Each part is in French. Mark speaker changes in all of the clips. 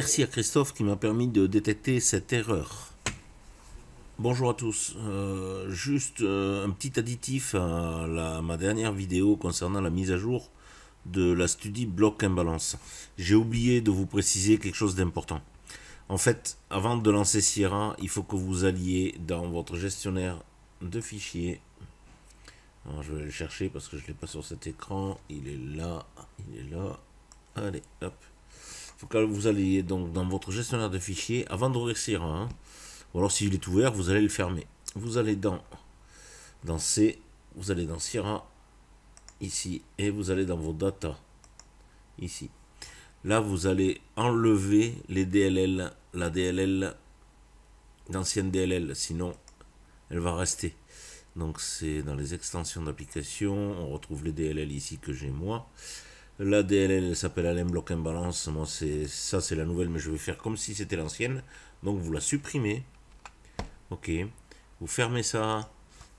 Speaker 1: merci à Christophe qui m'a permis de détecter cette erreur. Bonjour à tous. Euh, juste euh, un petit additif à ma dernière vidéo concernant la mise à jour de la study Block imbalance. J'ai oublié de vous préciser quelque chose d'important. En fait, avant de lancer Sierra, il faut que vous alliez dans votre gestionnaire de fichiers. je vais le chercher parce que je ne l'ai pas sur cet écran. Il est là. Il est là. Allez, hop vous allez donc dans votre gestionnaire de fichiers, avant de réussir hein. ou alors s'il est ouvert, vous allez le fermer. Vous allez dans, dans C, vous allez dans sira ici, et vous allez dans vos data, ici. Là, vous allez enlever les DLL, la DLL, l'ancienne DLL, sinon elle va rester. Donc c'est dans les extensions d'application, on retrouve les DLL ici que j'ai moi. La DLL, s'appelle Alain Block Balance. Moi, c'est ça, c'est la nouvelle, mais je vais faire comme si c'était l'ancienne. Donc, vous la supprimez. Ok. Vous fermez ça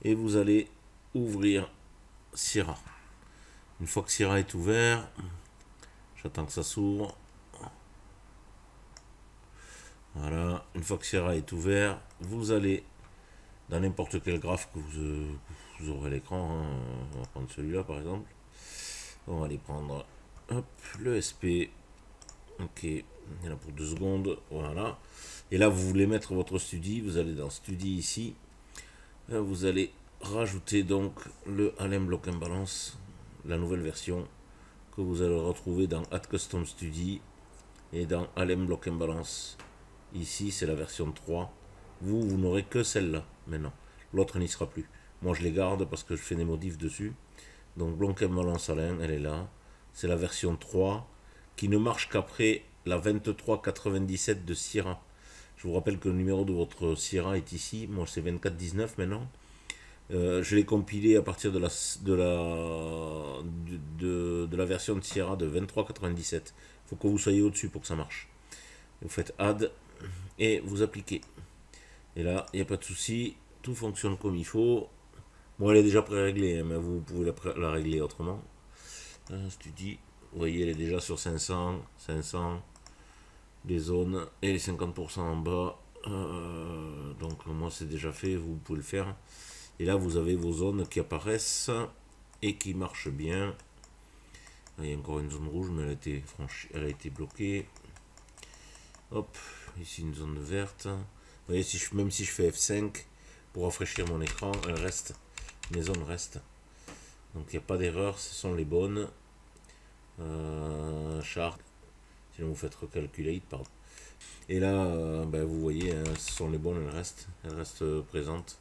Speaker 1: et vous allez ouvrir Sierra. Une fois que Sierra est ouvert, j'attends que ça s'ouvre. Voilà, une fois que Sierra est ouvert, vous allez dans n'importe quel graphe que vous, euh, aurez l'écran, hein. on va prendre celui-là par exemple, on va aller prendre le SP. Ok, il y en a pour deux secondes. Voilà. Et là, vous voulez mettre votre study. Vous allez dans study ici. Vous allez rajouter donc le Alem Block Balance, la nouvelle version que vous allez retrouver dans Add Custom Study et dans Alem Block Balance, Ici, c'est la version 3. Vous, vous n'aurez que celle-là maintenant. L'autre n'y sera plus. Moi, je les garde parce que je fais des modifs dessus. Donc Blanquemolin Salin, elle est là. C'est la version 3 qui ne marche qu'après la 2397 de Sierra. Je vous rappelle que le numéro de votre Sierra est ici. Moi, c'est 2419 maintenant. Euh, je l'ai compilé à partir de la, de la, de, de la version de Sierra de 2397. Il faut que vous soyez au-dessus pour que ça marche. Vous faites add et vous appliquez. Et là, il n'y a pas de souci. Tout fonctionne comme il faut elle est déjà pré-réglée, hein, mais vous pouvez la, régler autrement. Euh, tu dis, voyez, elle est déjà sur 500, 500, des zones, et les 50% en bas. Euh, donc, moi, c'est déjà fait, vous pouvez le faire. Et là, vous avez vos zones qui apparaissent et qui marchent bien. Ah, il y a encore une zone rouge, mais elle a été, elle a été bloquée. Hop, ici une zone verte. Vous voyez, si je, même si je fais F5 pour rafraîchir mon écran, elle reste les zones restent. Donc il n'y a pas d'erreur, ce sont les bonnes. Euh, sinon vous faites recalculer, pardon. Et là, euh, ben, vous voyez, hein, ce sont les bonnes, elles restent, elles restent présentes.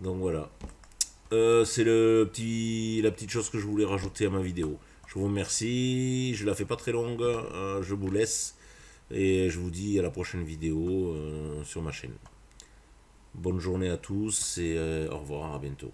Speaker 1: Donc voilà. Euh, c'est le petit, la petite chose que je voulais rajouter à ma vidéo. Je vous remercie, je la fais pas très longue, euh, je vous laisse. Et je vous dis à la prochaine vidéo sur ma chaîne. Bonne journée à tous et au revoir, à bientôt.